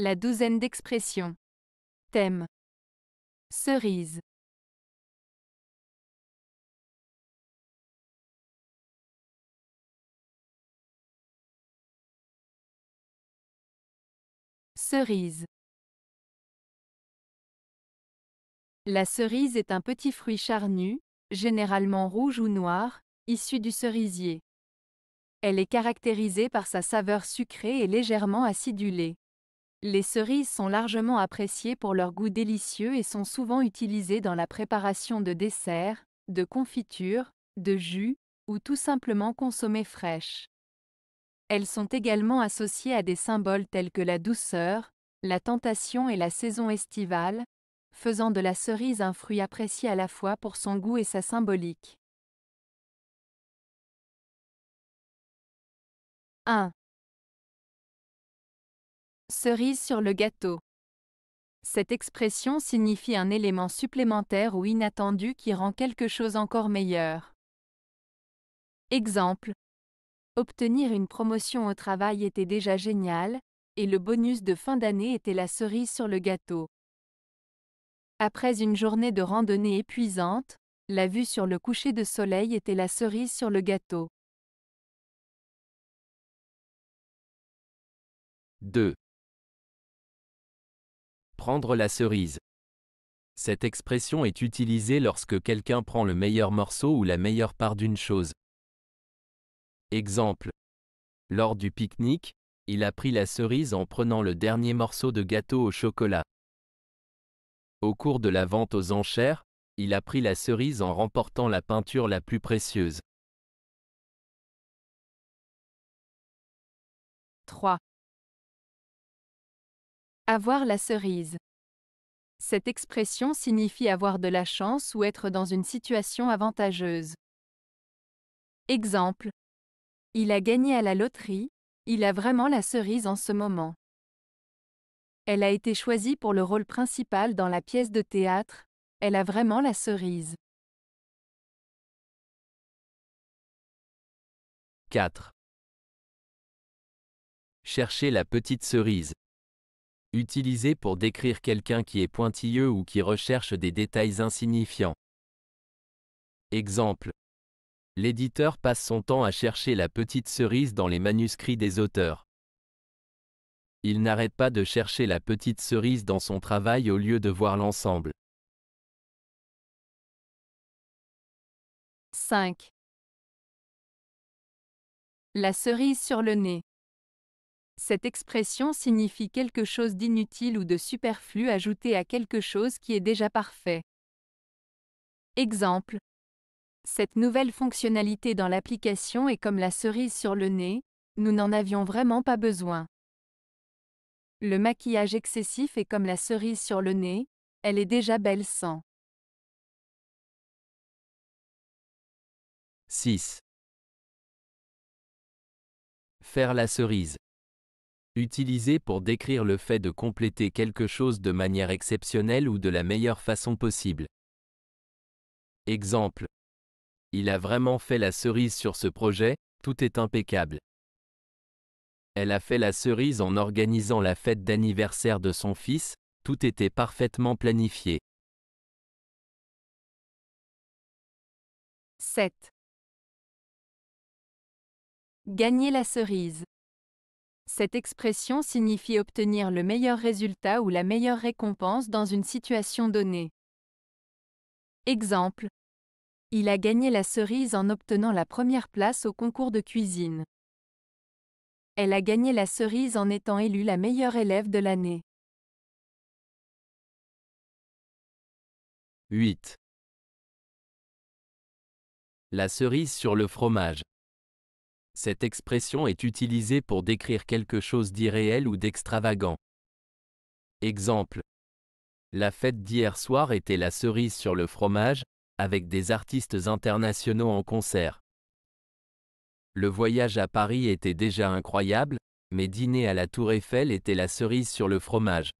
La douzaine d'expressions. Thème. Cerise. Cerise. La cerise est un petit fruit charnu, généralement rouge ou noir, issu du cerisier. Elle est caractérisée par sa saveur sucrée et légèrement acidulée. Les cerises sont largement appréciées pour leur goût délicieux et sont souvent utilisées dans la préparation de desserts, de confitures, de jus, ou tout simplement consommées fraîches. Elles sont également associées à des symboles tels que la douceur, la tentation et la saison estivale, faisant de la cerise un fruit apprécié à la fois pour son goût et sa symbolique. 1. Cerise sur le gâteau. Cette expression signifie un élément supplémentaire ou inattendu qui rend quelque chose encore meilleur. Exemple. Obtenir une promotion au travail était déjà génial, et le bonus de fin d'année était la cerise sur le gâteau. Après une journée de randonnée épuisante, la vue sur le coucher de soleil était la cerise sur le gâteau. 2. Prendre la cerise. Cette expression est utilisée lorsque quelqu'un prend le meilleur morceau ou la meilleure part d'une chose. Exemple. Lors du pique-nique, il a pris la cerise en prenant le dernier morceau de gâteau au chocolat. Au cours de la vente aux enchères, il a pris la cerise en remportant la peinture la plus précieuse. 3. Avoir la cerise. Cette expression signifie avoir de la chance ou être dans une situation avantageuse. Exemple. Il a gagné à la loterie, il a vraiment la cerise en ce moment. Elle a été choisie pour le rôle principal dans la pièce de théâtre, elle a vraiment la cerise. 4. Chercher la petite cerise, utilisé pour décrire quelqu'un qui est pointilleux ou qui recherche des détails insignifiants. Exemple. L'éditeur passe son temps à chercher la petite cerise dans les manuscrits des auteurs. Il n'arrête pas de chercher la petite cerise dans son travail au lieu de voir l'ensemble. 5. La cerise sur le nez. Cette expression signifie quelque chose d'inutile ou de superflu ajouté à quelque chose qui est déjà parfait. Exemple. Cette nouvelle fonctionnalité dans l'application est comme la cerise sur le nez, nous n'en avions vraiment pas besoin. Le maquillage excessif est comme la cerise sur le nez, elle est déjà belle sans. 6. Faire la cerise utilisé pour décrire le fait de compléter quelque chose de manière exceptionnelle ou de la meilleure façon possible. Exemple. Il a vraiment fait la cerise sur ce projet, tout est impeccable. Elle a fait la cerise en organisant la fête d'anniversaire de son fils, tout était parfaitement planifié. 7. Gagner la cerise. Cette expression signifie obtenir le meilleur résultat ou la meilleure récompense dans une situation donnée. Exemple. Il a gagné la cerise en obtenant la première place au concours de cuisine. Elle a gagné la cerise en étant élue la meilleure élève de l'année. 8. La cerise sur le fromage. Cette expression est utilisée pour décrire quelque chose d'irréel ou d'extravagant. Exemple. La fête d'hier soir était la cerise sur le fromage, avec des artistes internationaux en concert. Le voyage à Paris était déjà incroyable, mais dîner à la Tour Eiffel était la cerise sur le fromage.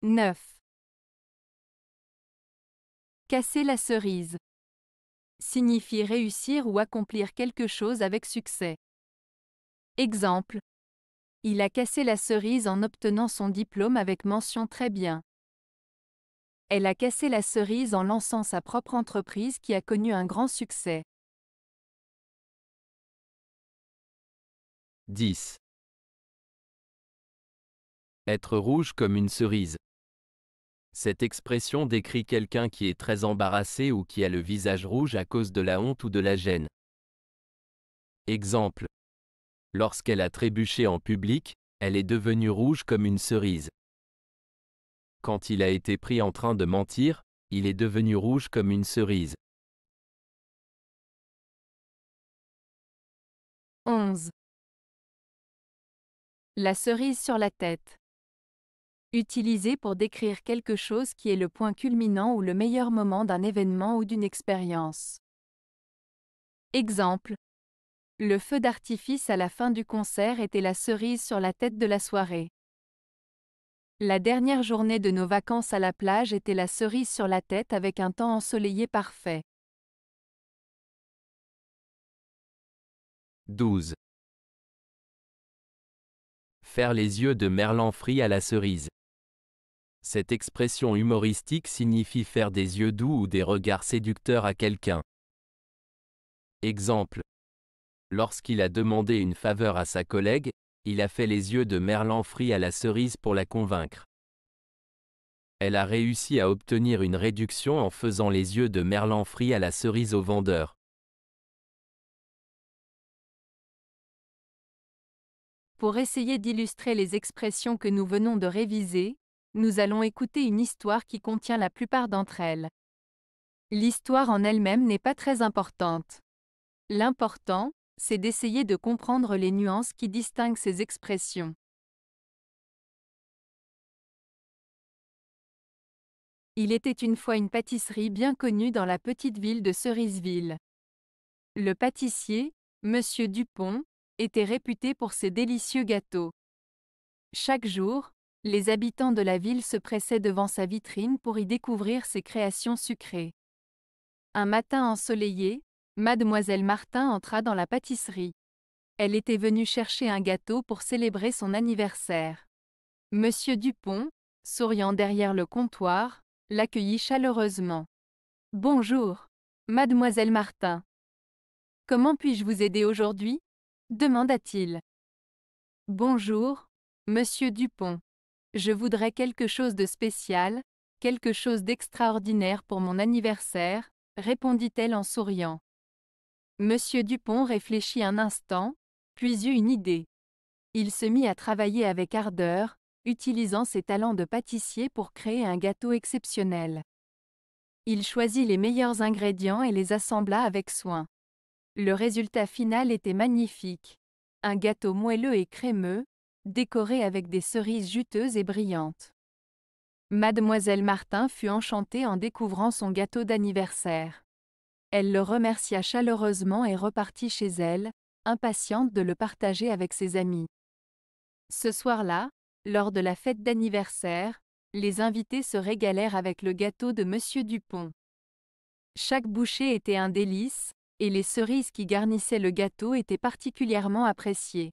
9. Casser la cerise signifie réussir ou accomplir quelque chose avec succès. Exemple. Il a cassé la cerise en obtenant son diplôme avec mention très bien. Elle a cassé la cerise en lançant sa propre entreprise qui a connu un grand succès. 10. Être rouge comme une cerise. Cette expression décrit quelqu'un qui est très embarrassé ou qui a le visage rouge à cause de la honte ou de la gêne. Exemple. Lorsqu'elle a trébuché en public, elle est devenue rouge comme une cerise. Quand il a été pris en train de mentir, il est devenu rouge comme une cerise. 11. La cerise sur la tête utilisé pour décrire quelque chose qui est le point culminant ou le meilleur moment d'un événement ou d'une expérience. Exemple. Le feu d'artifice à la fin du concert était la cerise sur la tête de la soirée. La dernière journée de nos vacances à la plage était la cerise sur la tête avec un temps ensoleillé parfait. 12 faire les yeux de Merlan frit à la cerise. Cette expression humoristique signifie faire des yeux doux ou des regards séducteurs à quelqu'un. Exemple. Lorsqu'il a demandé une faveur à sa collègue, il a fait les yeux de Merlan frit à la cerise pour la convaincre. Elle a réussi à obtenir une réduction en faisant les yeux de Merlan frit à la cerise au vendeur. Pour essayer d'illustrer les expressions que nous venons de réviser, nous allons écouter une histoire qui contient la plupart d'entre elles. L'histoire en elle-même n'est pas très importante. L'important, c'est d'essayer de comprendre les nuances qui distinguent ces expressions. Il était une fois une pâtisserie bien connue dans la petite ville de Ceriseville. Le pâtissier, M. Dupont, était réputé pour ses délicieux gâteaux. Chaque jour, les habitants de la ville se pressaient devant sa vitrine pour y découvrir ses créations sucrées. Un matin ensoleillé, mademoiselle Martin entra dans la pâtisserie. Elle était venue chercher un gâteau pour célébrer son anniversaire. Monsieur Dupont, souriant derrière le comptoir, l'accueillit chaleureusement. Bonjour, mademoiselle Martin. Comment puis-je vous aider aujourd'hui demanda-t-il. Bonjour, monsieur Dupont. Je voudrais quelque chose de spécial, quelque chose d'extraordinaire pour mon anniversaire, répondit-elle en souriant. Monsieur Dupont réfléchit un instant, puis eut une idée. Il se mit à travailler avec ardeur, utilisant ses talents de pâtissier pour créer un gâteau exceptionnel. Il choisit les meilleurs ingrédients et les assembla avec soin. Le résultat final était magnifique. Un gâteau moelleux et crémeux, décoré avec des cerises juteuses et brillantes. Mademoiselle Martin fut enchantée en découvrant son gâteau d'anniversaire. Elle le remercia chaleureusement et repartit chez elle, impatiente de le partager avec ses amis. Ce soir-là, lors de la fête d'anniversaire, les invités se régalèrent avec le gâteau de Monsieur Dupont. Chaque bouchée était un délice, et les cerises qui garnissaient le gâteau étaient particulièrement appréciées.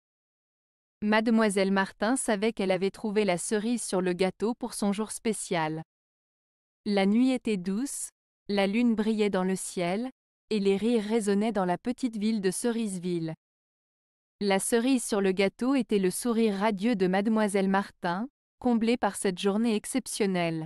Mademoiselle Martin savait qu'elle avait trouvé la cerise sur le gâteau pour son jour spécial. La nuit était douce, la lune brillait dans le ciel, et les rires résonnaient dans la petite ville de Ceriseville. La cerise sur le gâteau était le sourire radieux de mademoiselle Martin, comblée par cette journée exceptionnelle.